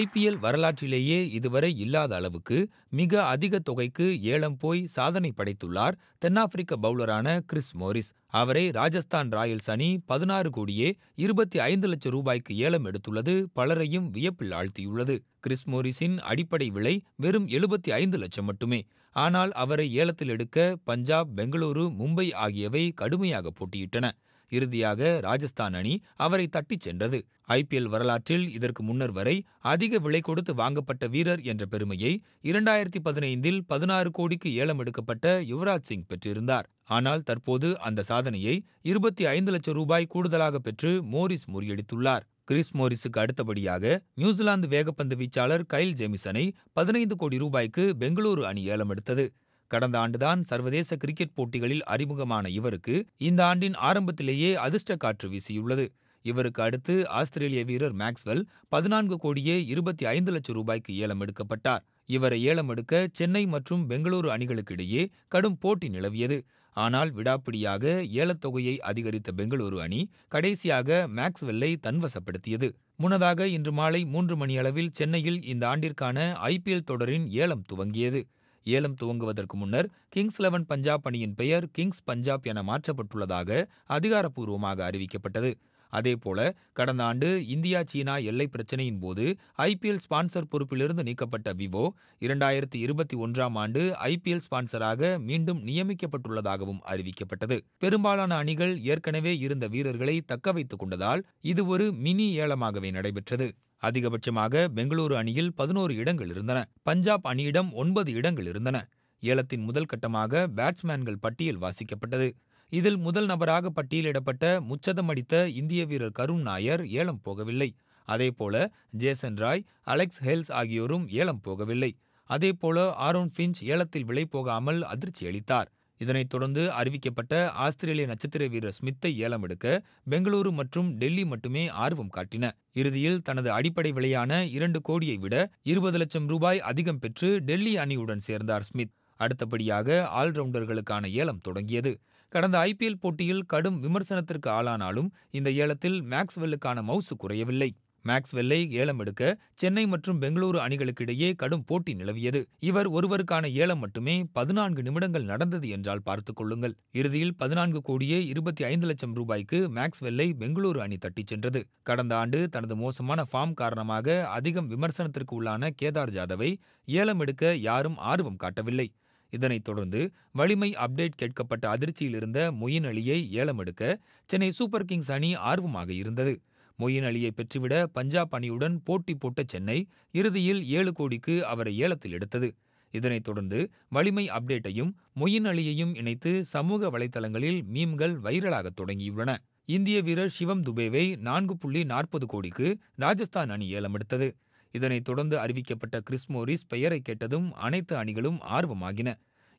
IPL வரலாற்றிலேயே இதுவரை இல்லாத அளவுக்கு மிக அதிக தொகைக்கு ஏலம் போய் சாதனை படைத்துள்ளார் தென்னாப்பிரிக்க பவுலரான கிறிஸ் மோரிஸ். அவரை ராஜஸ்தான் ராயல்ஸ் அணி பதினாறு கோடியே இருபத்தி ஐந்து லட்சம் ரூபாய்க்கு ஏலம் எடுத்துள்ளது பலரையும் வியப்பில் ஆழ்த்தியுள்ளது. கிறிஸ் மோரிஸின் அடிப்படை விலை வெறும் எழுபத்தி ஐந்து லட்சம் மட்டுமே. ஆனால் அவரை ஏலத்தில் எடுக்க பஞ்சாப், பெங்களூரு, மும்பை ஆகியவை கடுமையாக போட்டியிட்டன. இறுதியாக ராஜஸ்தான் அணி அவரை தட்டிச் சென்றது. ஐ பி எல் வரலாற்றில் இதற்கு முன்னர் வரை அதிக விலை கொடுத்து வாங்கப்பட்ட வீரர் என்ற பெருமையை இரண்டாயிரத்து பதினைந்தில் பதினாறு கோடிக்கு ஏலம் எடுக்கப்பட்ட யுவராஜ் சிங் பெற்றிருந்தார். ஆனால் தற்போது அந்த சாதனையை இருபத்தி ஐந்து லட்சம் ரூபாய் கூடுதலாக பெற்று மோரிஸ் முறியடித்துள்ளார். கிறிஸ் மோரிஸுக்கு அடுத்தபடியாக நியூசிலாந்து வேகப்பந்து வீச்சாளர் கைல் ஜேமிசனை பதினைந்து கோடி ரூபாய்க்கு பெங்களூரு அணி ஏலம் எடுத்தது. கடந்த ஆண்டுதான் சர்வதேச கிரிக்கெட் போட்டிகளில் அறிமுகமான இவருக்கு இந்த ஆண்டின் ஆரம்பத்திலேயே அதிர்ஷ்ட காற்று வீசியுள்ளது இவருக்கு அடுத்து ஆஸ்திரேலிய வீரர் மேக்ஸ்வெல் பதினான்கு கோடியே இருபத்தி ஐந்து லட்சம் ரூபாய்க்கு ஏலம் எடுக்கப்பட்டார் இவரை ஏலம் எடுக்க சென்னை மற்றும் பெங்களூரு அணிகளுக்கிடையே கடும் போட்டி நிலவியது ஆனால் விடாப்பிடியாக ஏலத்தொகையை அதிகரித்த பெங்களூரு அணி கடைசியாக மேக்ஸ்வெல்லை தன்வசப்படுத்தியது முன்னதாக இன்று மாலை மூன்று மணியளவில் சென்னையில் இந்த ஆண்டிற்கான ஐபிஎல் தொடரின் ஏலம் துவங்கியது ஏலம் துவங்குவதற்கு முன்னர் கிங்ஸ் லெவன் பஞ்சாப் அணியின் பெயர் கிங்ஸ் பஞ்சாப் என மாற்றப்பட்டுள்ளதாக அதிகாரப்பூர்வமாக அறிவிக்கப்பட்டது அதேபோல, கடந்த ஆண்டு இந்தியா சீனா எல்லைப் போது ஐபிஎல் ஸ்பான்சர் பொறுப்பிலிருந்து நீக்கப்பட்ட விவோ, இரண்டாயிரத்து இருபத்தி ஒன்றாம் ஆண்டு ஐபிஎல் ஸ்பான்சராக மீண்டும் நியமிக்கப்பட்டுள்ளதாகவும் அறிவிக்கப்பட்டது. பெரும்பாலான அணிகள் ஏற்கனவே இருந்த வீரர்களை தக்கவைத்துக் கொண்டதால் இது ஒரு மினி ஏலமாகவே நடைபெற்றது. அதிகபட்சமாக பெங்களூரு அணியில் பதினோரு இடங்கள் இருந்தன. பஞ்சாப் அணியிடம் ஒன்பது இடங்கள் இருந்தன. ஏலத்தின் முதல் கட்டமாக பேட்ஸ்மேன்கள் பட்டியல் வாசிக்கப்பட்டது. இதில் முதல் நபராக பட்டியலிடப்பட்ட முச்சதம் அடித்த இந்திய வீரர் கருண் நாயர் ஏலம் போகவில்லை அதேபோல ஜேசன் ராய் அலெக்ஸ் ஹெல்ஸ் ஆகியோரும் ஏலம் போகவில்லை அதேபோல ஆரோன் ஃபின்ச் ஏலத்தில் விலை போகாமல் அதிர்ச்சியளித்தார் இதனைத் தொடர்ந்து அறிவிக்கப்பட்ட ஆஸ்திரேலிய நட்சத்திர வீரர் ஸ்மித்தை ஏலம் எடுக்க பெங்களூரு மற்றும் டெல்லி மட்டுமே ஆர்வம் காட்டின இறுதியில் தனது அடிப்படை விலையான இரண்டு கோடியை விட இருபது லட்சம் ரூபாய் அதிகம் பெற்று டெல்லி அணியுடன் சேர்ந்தார் ஸ்மித் அடுத்தபடியாக ஆல்ரவுண்டர்களுக்கான ஏலம் தொடங்கியது கடந்த ஐபிஎல் போட்டியில் கடும் விமர்சனத்திற்கு ஆளானாலும் இந்த ஏலத்தில் மேக்ஸ்வெல்லுக்கான மவுசு குறையவில்லை மேக்ஸ்வெல்லை ஏலம் எடுக்க சென்னை மற்றும் பெங்களூரு அணிகளுக்கிடையே கடும் போட்டி நிலவியது இவர் ஒருவருக்கான ஏலம் மட்டுமே பதினான்கு நிமிடங்கள் நடந்தது என்றால் பார்த்துக் கொள்ளுங்கள் இறுதியில் பதினான்கு கோடியே இருபத்தி ஐந்து லட்சம் ரூபாய்க்கு மேக்ஸ்வெல்லை பெங்களூரு அணி தட்டிச் சென்றது கடந்த ஆண்டு தனது மோசமான ஃபார்ம் காரணமாக அதிகம் விமர்சனத்திற்கு உள்ளான கேதார் ஜாதவை ஏலம் எடுக்க யாரும் ஆர்வம் காட்டவில்லை இதனைத் தொடர்ந்து வலிமை அப்டேட் கேட்கப்பட்ட அதிர்ச்சியில் இருந்த மொயின் அலியை ஏலம் எடுக்க சென்னை சூப்பர் கிங்ஸ் அணி ஆர்வமாக இருந்தது மொயின் அலியை பெற்றுவிட பஞ்சாப் அணியுடன் போட்டி போட்ட சென்னை இறுதியில் ஏழு கோடிக்கு அவரை ஏலத்தில் எடுத்தது இதனைத் தொடர்ந்து வலிமை அப்டேட்டையும் மொயின் அலியையும் இணைத்து சமூக வலைதளங்களில் மீம்கள் வைரலாகத் தொடங்கியுள்ளன இந்திய வீரர் சிவம் துபேவை நான்கு புள்ளி நாற்பது கோடிக்கு ராஜஸ்தான் அணி ஏலமெடுத்தது இதனைத் தொடர்ந்து அறிவிக்கப்பட்ட கிறிஸ் மோரிஸ் பெயரை கேட்டதும் அனைத்து அணிகளும் ஆர்வமாகின.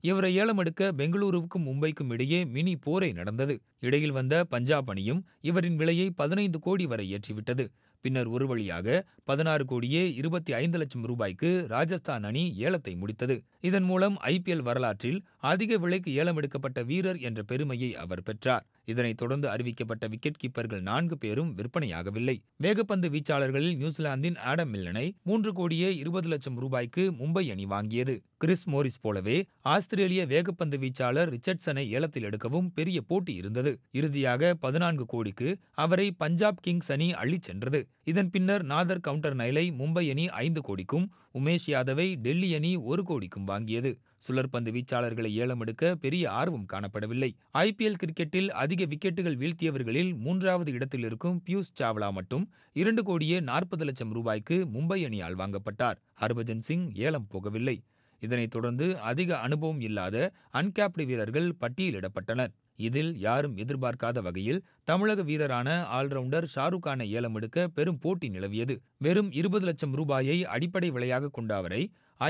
இவரை ஏலமெடுக்க பெங்களூருவுக்கும் மும்பைக்கும் இடையே மினி போரே நடந்தது. இடையில் வந்த பஞ்சாப் அணியும் இவரின் விலையை பதினைந்து கோடி வரை ஏற்றிவிட்டது. பின்னர் ஒருவழியாக பதினாறு கோடியே இருபத்தி ஐந்து லட்சம் ரூபாய்க்கு ராஜஸ்தான் அணி ஏலத்தை முடித்தது. இதன் மூலம் ஐ பி எல் வரலாற்றில் அதிக விலைக்கு ஏலமெடுக்கப்பட்ட வீரர் என்ற பெருமையை அவர் பெற்றார். இதனைத் தொடர்ந்து அறிவிக்கப்பட்ட விக்கெட் கீப்பர்கள் நான்கு பேரும் விற்பனையாகவில்லை. வேகப்பந்து வீச்சாளர்களில் நியூசிலாந்தின் ஆடம் மில்லனை மூன்று கோடியே இருபது லட்சம் ரூபாய்க்கு மும்பை அணி வாங்கியது. கிறிஸ் மோரிஸ் போலவே ஆஸ்திரேலிய வேகப்பந்து வீச்சாளர் ரிச்சர்ட்சனை ஏலத்தில் எடுக்கவும் பெரிய போட்டி இருந்தது. இறுதியாக பதினான்கு கோடிக்கு அவரை பஞ்சாப் கிங்ஸ் அணி அள்ளிச் சென்றது இதன் பின்னர் நாதர் கவுண்டர் நைலை மும்பை அணி ஐந்து கோடிக்கும் உமேஷ் யாதவை டெல்லி அணி ஒரு கோடிக்கும் வாங்கியது சுழற்பந்து வீச்சாளர்களை ஏலமெடுக்க பெரிய ஆர்வம் காணப்படவில்லை ஐபிஎல் கிரிக்கெட்டில் அதிக விக்கெட்டுகள் வீழ்த்தியவர்களில் மூன்றாவது இடத்தில் இருக்கும் பியூஷ் சாவ்லா மட்டும் இரண்டு கோடியே நாற்பது லட்சம் ரூபாய்க்கு மும்பை அணியால் வாங்கப்பட்டார் ஹர்பஜன் சிங் ஏலம் போகவில்லை இதனைத் தொடர்ந்து அதிக அனுபவம் இல்லாத அன்கேப்டு வீரர்கள் பட்டியலிடப்பட்டனர் இதில் யாரும் எதிர்பார்க்காத வகையில் தமிழக வீரரான ஆல்ரவுண்டர் ஷாருக் கானை ஏலமெடுக்க பெரும் போட்டி நிலவியது வெறும் இருபது லட்சம் ரூபாயை அடிப்படை விலையாக கொண்ட அவரை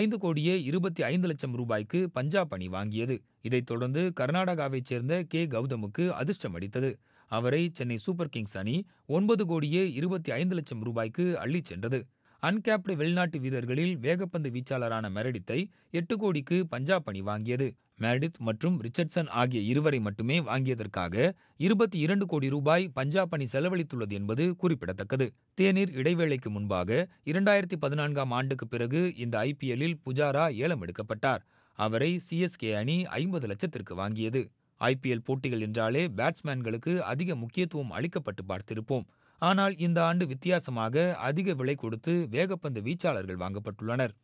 ஐந்து கோடியே இருபத்தி ஐந்து லட்சம் ரூபாய்க்கு பஞ்சாப் அணி வாங்கியது இதைத் தொடர்ந்து கர்நாடகாவைச் சேர்ந்த கே கௌதமுக்கு அதிர்ஷ்டம் அடித்தது அவரை சென்னை சூப்பர் கிங்ஸ் அணி ஒன்பது கோடியே இருபத்தி ஐந்து லட்சம் ரூபாய்க்கு அள்ளிச் சென்றது அன்கேப்டு வெளிநாட்டு வீரர்களில் வேகப்பந்து வீச்சாளரான மெரடித்தை எட்டு கோடிக்கு பஞ்சாப் அணி வாங்கியது மேடித் மற்றும் ரிச்சர்ட்சன் ஆகிய இருவரை மட்டுமே வாங்கியதற்காக இருபத்தி இரண்டு கோடி ரூபாய் பஞ்சாப் அணி செலவழித்துள்ளது என்பது குறிப்பிடத்தக்கது தேநீர் இடைவேளைக்கு முன்பாக இரண்டாயிரத்தி பதினான்காம் ஆண்டுக்கு பிறகு இந்த ஐபிஎல்லில் புஜாரா ஏலம் எடுக்கப்பட்டார் அவரை சிஎஸ்கே அணி ஐம்பது லட்சத்திற்கு வாங்கியது ஐபிஎல் போட்டிகள் என்றாலே பேட்ஸ்மேன்களுக்கு அதிக முக்கியத்துவம் அளிக்கப்பட்டு பார்த்திருப்போம் ஆனால் இந்த ஆண்டு வித்தியாசமாக அதிக விலை கொடுத்து வேகப்பந்து வீச்சாளர்கள் வாங்கப்பட்டுள்ளனர்